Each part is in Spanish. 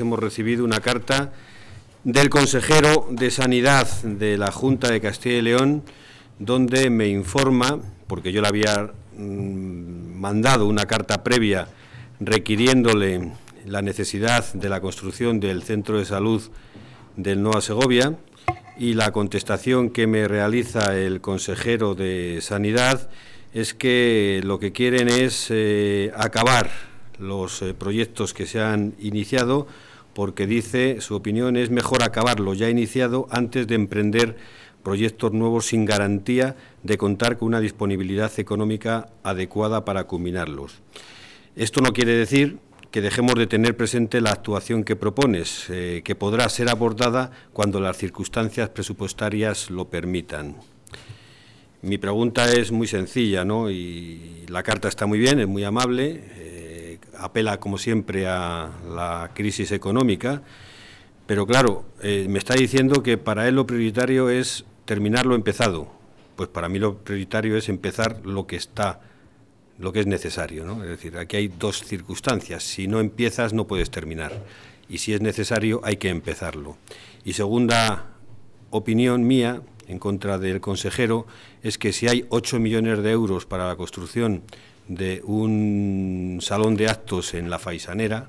Hemos recibido una carta del consejero de Sanidad de la Junta de Castilla y León, donde me informa, porque yo le había mm, mandado una carta previa requiriéndole la necesidad de la construcción del centro de salud del Nueva Segovia y la contestación que me realiza el consejero de Sanidad es que lo que quieren es eh, acabar los eh, proyectos que se han iniciado porque dice, su opinión es mejor acabarlo ya iniciado antes de emprender proyectos nuevos sin garantía de contar con una disponibilidad económica adecuada para culminarlos. Esto no quiere decir que dejemos de tener presente la actuación que propones, eh, que podrá ser abordada cuando las circunstancias presupuestarias lo permitan. Mi pregunta es muy sencilla, ¿no? Y la carta está muy bien, es muy amable, apela como siempre a la crisis económica, pero claro, eh, me está diciendo que para él lo prioritario es terminar lo empezado. Pues para mí lo prioritario es empezar lo que está, lo que es necesario. ¿no? Es decir, aquí hay dos circunstancias. Si no empiezas, no puedes terminar. Y si es necesario, hay que empezarlo. Y segunda opinión mía, en contra del consejero, es que si hay 8 millones de euros para la construcción de un salón de actos en la Faisanera,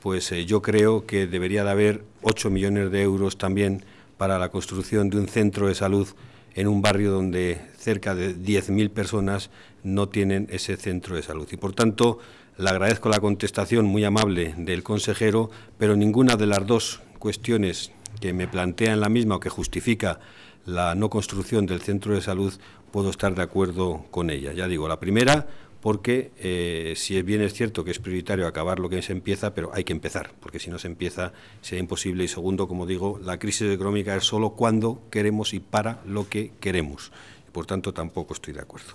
pues eh, yo creo que debería de haber 8 millones de euros también para la construcción de un centro de salud en un barrio donde cerca de 10.000 personas no tienen ese centro de salud. Y por tanto, le agradezco la contestación muy amable del consejero, pero ninguna de las dos cuestiones que me plantea en la misma o que justifica la no construcción del centro de salud puedo estar de acuerdo con ella. Ya digo, la primera, porque eh, si bien es cierto que es prioritario acabar lo que se empieza, pero hay que empezar, porque si no se empieza será imposible. Y segundo, como digo, la crisis económica es solo cuando queremos y para lo que queremos. Por tanto, tampoco estoy de acuerdo.